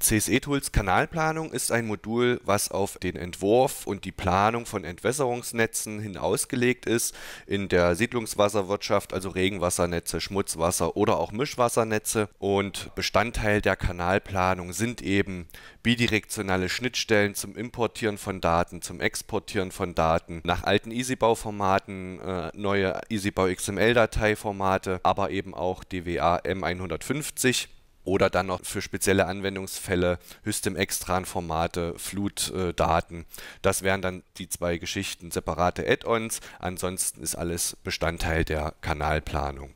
CSE-Tools Kanalplanung ist ein Modul, was auf den Entwurf und die Planung von Entwässerungsnetzen hin ausgelegt ist, in der Siedlungswasserwirtschaft, also Regenwassernetze, Schmutzwasser oder auch Mischwassernetze. Und Bestandteil der Kanalplanung sind eben bidirektionale Schnittstellen zum Importieren von Daten, zum Exportieren von Daten, nach alten EasyBau-Formaten, äh, neue EasyBau XML-Dateiformate, aber eben auch DWA M150 oder dann noch für spezielle Anwendungsfälle Hystem-Extran-Formate, Flutdaten. Das wären dann die zwei Geschichten, separate Add-ons. Ansonsten ist alles Bestandteil der Kanalplanung.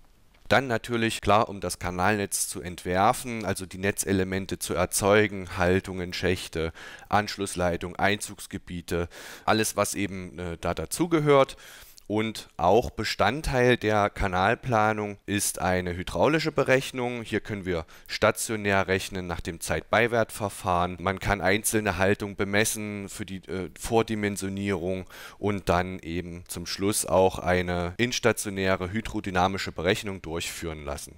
Dann natürlich klar, um das Kanalnetz zu entwerfen, also die Netzelemente zu erzeugen, Haltungen, Schächte, Anschlussleitung, Einzugsgebiete, alles was eben äh, da dazugehört. Und auch Bestandteil der Kanalplanung ist eine hydraulische Berechnung. Hier können wir stationär rechnen nach dem Zeitbeiwertverfahren. Man kann einzelne Haltungen bemessen für die äh, Vordimensionierung und dann eben zum Schluss auch eine instationäre hydrodynamische Berechnung durchführen lassen.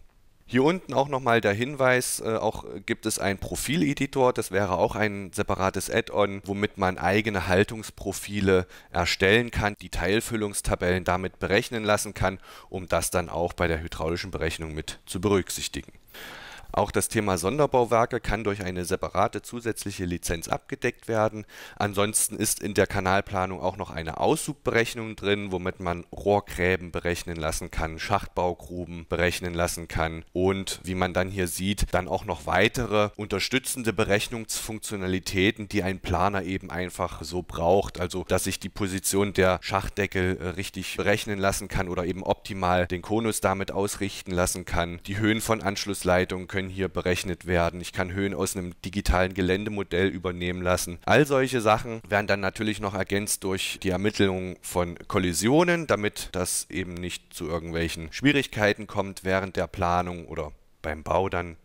Hier unten auch nochmal der Hinweis, äh, auch gibt es einen Profileditor, das wäre auch ein separates Add-on, womit man eigene Haltungsprofile erstellen kann, die Teilfüllungstabellen damit berechnen lassen kann, um das dann auch bei der hydraulischen Berechnung mit zu berücksichtigen. Auch das Thema Sonderbauwerke kann durch eine separate zusätzliche Lizenz abgedeckt werden. Ansonsten ist in der Kanalplanung auch noch eine Aussubberechnung drin, womit man Rohrgräben berechnen lassen kann, Schachtbaugruben berechnen lassen kann und wie man dann hier sieht, dann auch noch weitere unterstützende Berechnungsfunktionalitäten, die ein Planer eben einfach so braucht. Also, dass ich die Position der Schachtdeckel äh, richtig berechnen lassen kann oder eben optimal den Konus damit ausrichten lassen kann. Die Höhen von Anschlussleitungen können können hier berechnet werden. Ich kann Höhen aus einem digitalen Geländemodell übernehmen lassen. All solche Sachen werden dann natürlich noch ergänzt durch die Ermittlung von Kollisionen, damit das eben nicht zu irgendwelchen Schwierigkeiten kommt während der Planung oder beim Bau dann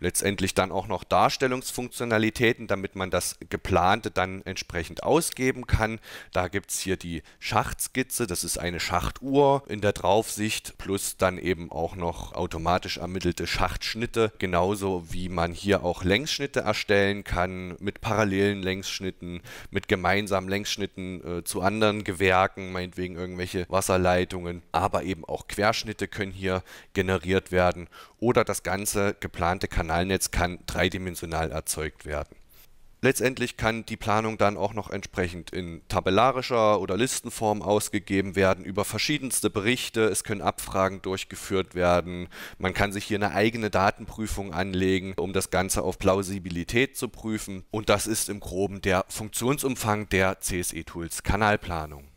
letztendlich dann auch noch Darstellungsfunktionalitäten, damit man das geplante dann entsprechend ausgeben kann. Da gibt es hier die Schachtskizze, das ist eine Schachtuhr in der Draufsicht, plus dann eben auch noch automatisch ermittelte Schachtschnitte, genauso wie man hier auch Längsschnitte erstellen kann mit parallelen Längsschnitten, mit gemeinsamen Längsschnitten äh, zu anderen Gewerken, meinetwegen irgendwelche Wasserleitungen, aber eben auch Querschnitte können hier generiert werden oder das ganze geplante Kanal Kanalnetz kann dreidimensional erzeugt werden. Letztendlich kann die Planung dann auch noch entsprechend in tabellarischer oder Listenform ausgegeben werden, über verschiedenste Berichte, es können Abfragen durchgeführt werden, man kann sich hier eine eigene Datenprüfung anlegen, um das Ganze auf Plausibilität zu prüfen und das ist im groben der Funktionsumfang der CSE-Tools Kanalplanung.